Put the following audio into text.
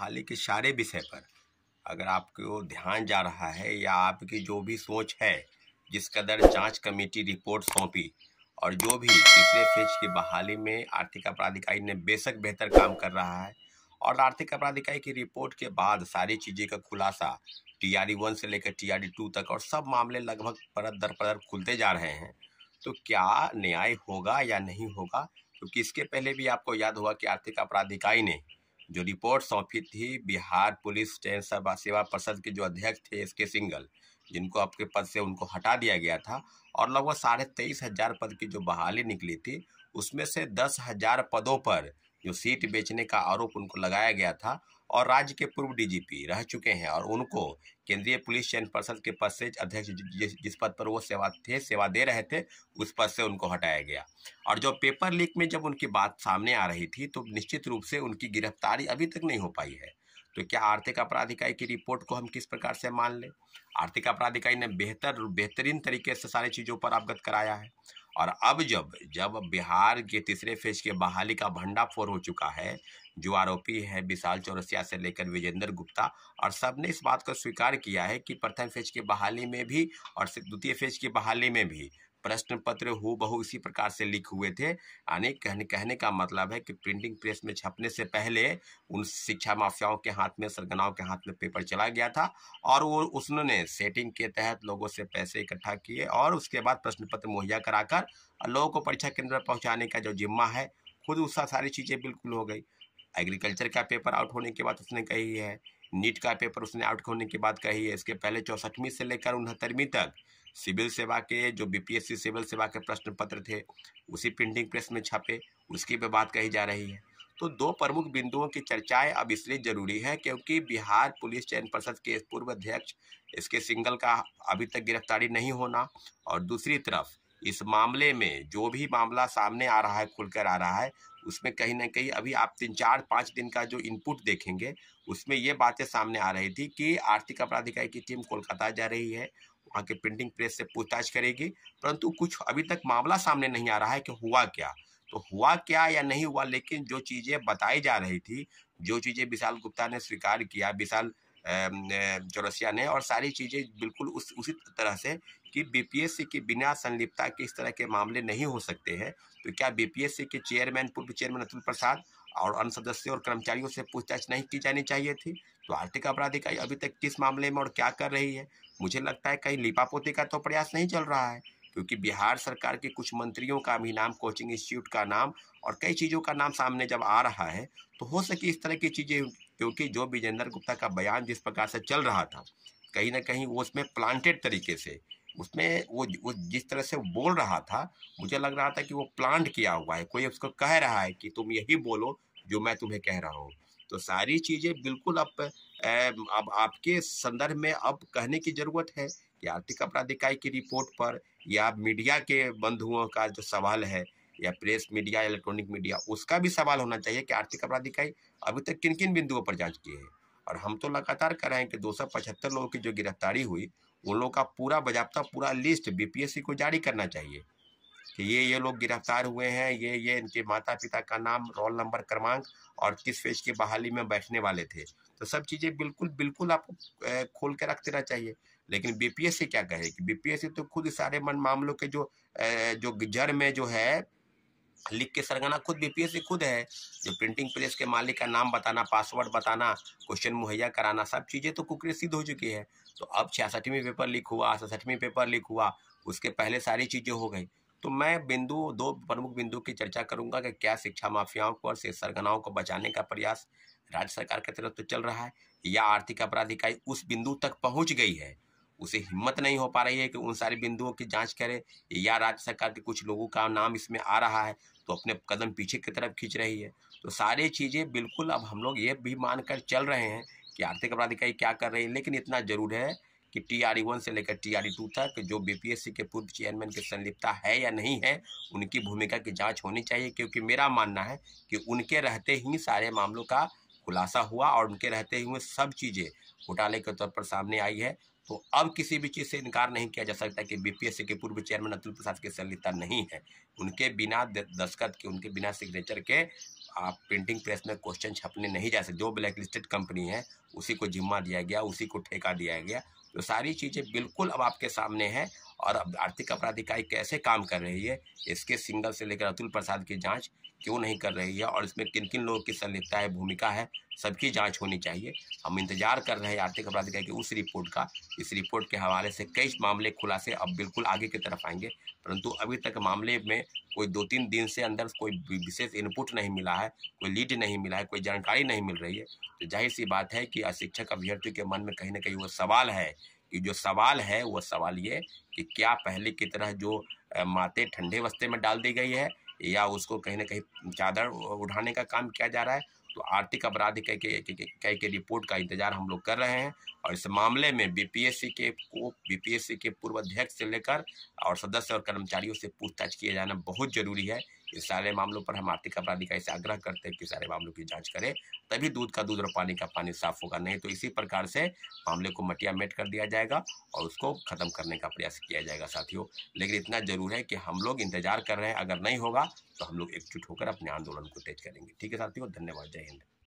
भाले के सारे विषय पर अगर आपको ध्यान जा रहा है या आपकी जो भी सोच है जिस कदर जांच कमेटी रिपोर्ट सौंपी और जो भी तीसरे फेज की बहाली में आर्थिक अपराध इकाई ने बेशक बेहतर काम कर रहा है और आर्थिक अपराध इकाई की रिपोर्ट के बाद सारी चीज़ें का खुलासा टी आर वन से लेकर टी आर टू तक और सब मामले लगभग परत दर परत खुलते जा रहे हैं तो क्या न्याय होगा या नहीं होगा क्योंकि तो इसके पहले भी आपको याद हुआ कि आर्थिक अपराध इकाई ने जो रिपोर्ट सौंपी थी बिहार पुलिस चयन सेवा परिषद के जो अध्यक्ष थे एस के सिंगल जिनको आपके पद से उनको हटा दिया गया था और लगभग साढ़े तेईस हजार पद की जो बहाली निकली थी उसमें से दस हजार पदों पर जो सीट बेचने का आरोप उनको लगाया गया था और राज्य के पूर्व डीजीपी रह चुके हैं और उनको केंद्रीय पुलिस चयन पर्षद के पद से अध्यक्ष जिस, जिस पद पर वो सेवा थे सेवा दे रहे थे उस पद से उनको हटाया गया और जो पेपर लीक में जब उनकी बात सामने आ रही थी तो निश्चित रूप से उनकी गिरफ्तारी अभी तक नहीं हो पाई है तो क्या आर्थिक अपराध इकाई की रिपोर्ट को हम किस प्रकार से मान लें आर्थिक अपराध इकाई ने बेहतर बेहतरीन तरीके से सारी चीज़ों पर अवगत कराया है और अब जब जब बिहार के तीसरे फेज के बहाली का भंडाफोड़ हो चुका है जो आरोपी हैं विशाल चौरसिया से लेकर विजेंद्र गुप्ता और सब ने इस बात को स्वीकार किया है कि प्रथम फेज की बहाली में भी और द्वितीय फेज की बहाली में भी प्रश्न पत्र हु बहु इसी प्रकार से लिख हुए थे यानी कहने कहने का मतलब है कि प्रिंटिंग प्रेस में छपने से पहले उन शिक्षा माफियाओं के हाथ में सरगनाओं के हाथ में पेपर चला गया था और वो उसने सेटिंग के तहत लोगों से पैसे इकट्ठा किए और उसके बाद प्रश्न पत्र मुहैया कराकर लोगों को परीक्षा केंद्र पर पहुँचाने का जो जिम्मा है खुद उसका सारी चीज़ें बिल्कुल हो गई एग्रीकल्चर का पेपर आउट होने के बाद उसने कही है नीट का पेपर उसने आउट होने के बाद कही है इसके पहले चौंसठवीं से लेकर उनहत्तरवीं तक सिविल सेवा के जो बीपीएससी सिविल सेवा के प्रश्न पत्र थे उसी प्रिंटिंग प्रेस में छपे उसकी भी बात कही जा रही है तो दो प्रमुख बिंदुओं की चर्चाएं अब इसलिए जरूरी है क्योंकि बिहार पुलिस चयन परिषद के पूर्व अध्यक्ष इसके सिंगल का अभी तक गिरफ्तारी नहीं होना और दूसरी तरफ इस मामले में जो भी मामला सामने आ रहा है खुलकर आ रहा है उसमें कहीं ना कहीं अभी आप तीन चार पाँच दिन का जो इनपुट देखेंगे उसमें ये बातें सामने आ रही थी कि आर्थिक अपराध इकाई की टीम कोलकाता जा रही है वहाँ के प्रिंटिंग प्रेस से पूछताछ करेगी परंतु कुछ अभी तक मामला सामने नहीं आ रहा है कि हुआ क्या तो हुआ क्या या नहीं हुआ लेकिन जो चीज़ें बताई जा रही थी जो चीज़ें विशाल गुप्ता ने स्वीकार किया विशाल चौरसिया ने और सारी चीज़ें बिल्कुल उस उसी तरह से कि बीपीएससी के बिना संलिप्तता के इस तरह के मामले नहीं हो सकते हैं तो क्या बीपीएससी के चेयरमैन पूर्व चेयरमैन अतुल प्रसाद और अन्य सदस्यों और कर्मचारियों से पूछताछ नहीं की जानी चाहिए थी तो आर्थिक अपराध इकाई अभी तक किस मामले में और क्या कर रही है मुझे लगता है कहीं लिपापोती का तो प्रयास नहीं चल रहा है क्योंकि बिहार सरकार के कुछ मंत्रियों का भी नाम कोचिंग इंस्टीट्यूट का नाम और कई चीज़ों का नाम सामने जब आ रहा है तो हो सके इस तरह की चीज़ें क्योंकि जो विजेंद्र गुप्ता का बयान जिस प्रकार से चल रहा था कहीं ना कहीं वो उसमें प्लांटेड तरीके से उसमें वो वो जिस तरह से बोल रहा था मुझे लग रहा था कि वो प्लांट किया हुआ है कोई उसको कह रहा है कि तुम यही बोलो जो मैं तुम्हें कह रहा हूँ तो सारी चीज़ें बिल्कुल अब अब आपके संदर्भ में अब कहने की ज़रूरत है कि आर्थिक अपराध इकाई की रिपोर्ट पर या मीडिया के बंधुओं का जो सवाल है या प्रेस मीडिया इलेक्ट्रॉनिक मीडिया उसका भी सवाल होना चाहिए कि आर्थिक अपराध इकाई अभी तक किन किन बिंदुओं पर जांच की है और हम तो लगातार कर रहे हैं कि दो लोगों की जो गिरफ्तारी हुई उन लोगों का पूरा बजाबता पूरा लिस्ट बीपीएससी को जारी करना चाहिए कि ये ये लोग गिरफ्तार हुए हैं ये ये इनके माता पिता का नाम रोल नंबर क्रमांक और किस फेज की बहाली में बैठने वाले थे तो सब चीज़ें बिल्कुल बिल्कुल आपको खोल के रख देना चाहिए लेकिन बीपीएससी क्या कहे कि बीपीएससी तो खुद सारे मन मामलों के जो जो जड़ में जो है लिख के सरगना खुद बीपीएससी खुद है जो प्रिंटिंग प्रेस के मालिक का नाम बताना पासवर्ड बताना क्वेश्चन मुहैया कराना सब चीज़ें तो कुकरे सिद्ध हो चुकी है तो अब छियासठवीं पेपर लीक हुआ सड़सठवीं पेपर लीक हुआ उसके पहले सारी चीज़ें हो गई तो मैं बिंदु दो प्रमुख बिंदु की चर्चा करूंगा कि क्या शिक्षा माफियाओं को और सरगनाओं को बचाने का प्रयास राज्य सरकार की तरफ तो चल रहा है या आर्थिक अपराध इकाई उस बिंदु तक पहुँच गई है उसे हिम्मत नहीं हो पा रही है कि उन सारे बिंदुओं की जांच करे या राज्य सरकार के कुछ लोगों का नाम इसमें आ रहा है तो अपने कदम पीछे की तरफ खींच रही है तो सारी चीज़ें बिल्कुल अब हम लोग ये भी मान कर चल रहे हैं कि आर्थिक अपराध इकाई क्या कर रही है लेकिन इतना जरूर है कि टी आर वन से लेकर टी आर टू तक जो सी के पूर्व चेयरमैन की संलिप्तता है या नहीं है उनकी भूमिका की जांच होनी चाहिए क्योंकि मेरा मानना है कि उनके रहते ही सारे मामलों का खुलासा हुआ और उनके रहते हुए सब चीज़ें घोटाले के तौर पर सामने आई है तो अब किसी भी चीज़ से इनकार नहीं किया जा सकता कि बीपीएससी के पूर्व चेयरमैन अतुल प्रसाद के संलिता नहीं है उनके बिना दस्खत के उनके बिना सिग्नेचर के आप प्रिंटिंग प्रेस में क्वेश्चन छपने नहीं जा सकते जो ब्लैक लिस्टेड कंपनी है उसी को जिम्मा दिया गया उसी को ठेका दिया गया तो सारी चीज़ें बिल्कुल अब आपके सामने हैं और अब आर्थिक अपराध इकाई कैसे काम कर रही है इसके सिंगल से लेकर अतुल प्रसाद की जांच क्यों नहीं कर रही है और इसमें किन किन लोगों की संलिप्तता है भूमिका है सबकी जांच होनी चाहिए हम इंतजार कर रहे हैं आर्थिक अपराध इकाई की उस रिपोर्ट का इस रिपोर्ट के हवाले से कई मामले खुलासे अब बिल्कुल आगे की तरफ आएंगे परंतु अभी तक मामले में कोई दो तीन दिन से अंदर कोई विशेष इनपुट नहीं मिला है कोई लीड नहीं मिला है कोई जानकारी नहीं मिल रही है तो जाहिर सी बात है कि शिक्षक अभ्यर्थी के मन में कहीं ना कहीं वो सवाल है कि जो सवाल है वो सवाल ये कि क्या पहले की तरह जो माते ठंडे वस्ते में डाल दी गई है या उसको कहीं ना कहीं चादर उठाने का काम किया जा रहा है तो आर्थिक अपराध कह के कह के रिपोर्ट का इंतजार हम लोग कर रहे हैं और इस मामले में बीपीएससी के को बीपीएससी के पूर्व अध्यक्ष से लेकर और सदस्य और कर्मचारियों से पूछताछ किए जाना बहुत जरूरी है इस सारे मामलों पर हम आर्थिक अपराधिकाई से आग्रह करते हैं कि सारे मामलों की जांच करें तभी दूध का दूध और पानी का पानी साफ होगा नहीं तो इसी प्रकार से मामले को मटिया मेट कर दिया जाएगा और उसको खत्म करने का प्रयास किया जाएगा साथियों लेकिन इतना जरूर है कि हम लोग इंतजार कर रहे हैं अगर नहीं होगा तो हम लोग एकजुट होकर अपने आंदोलन को तेज करेंगे ठीक है साथियों धन्यवाद जय हिंद